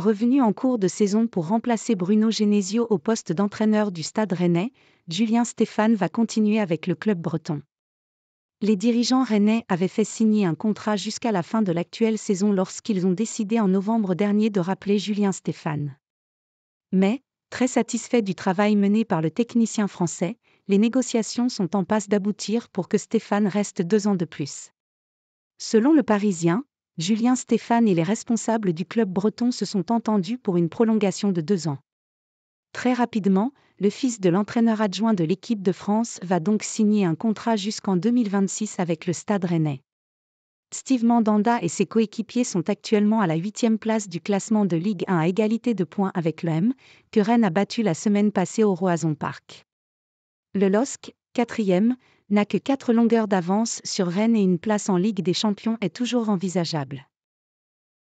revenu en cours de saison pour remplacer Bruno Genesio au poste d'entraîneur du Stade rennais, Julien Stéphane va continuer avec le club breton. Les dirigeants rennais avaient fait signer un contrat jusqu'à la fin de l'actuelle saison lorsqu'ils ont décidé en novembre dernier de rappeler Julien Stéphane. Mais, très satisfait du travail mené par le technicien français, les négociations sont en passe d'aboutir pour que Stéphane reste deux ans de plus. Selon le Parisien, Julien Stéphane et les responsables du club breton se sont entendus pour une prolongation de deux ans. Très rapidement, le fils de l'entraîneur adjoint de l'équipe de France va donc signer un contrat jusqu'en 2026 avec le Stade Rennais. Steve Mandanda et ses coéquipiers sont actuellement à la huitième place du classement de Ligue 1 à égalité de points avec l'OM, que Rennes a battu la semaine passée au Roison Park. Le LOSC, quatrième, n'a que 4 longueurs d'avance sur Rennes et une place en Ligue des Champions est toujours envisageable.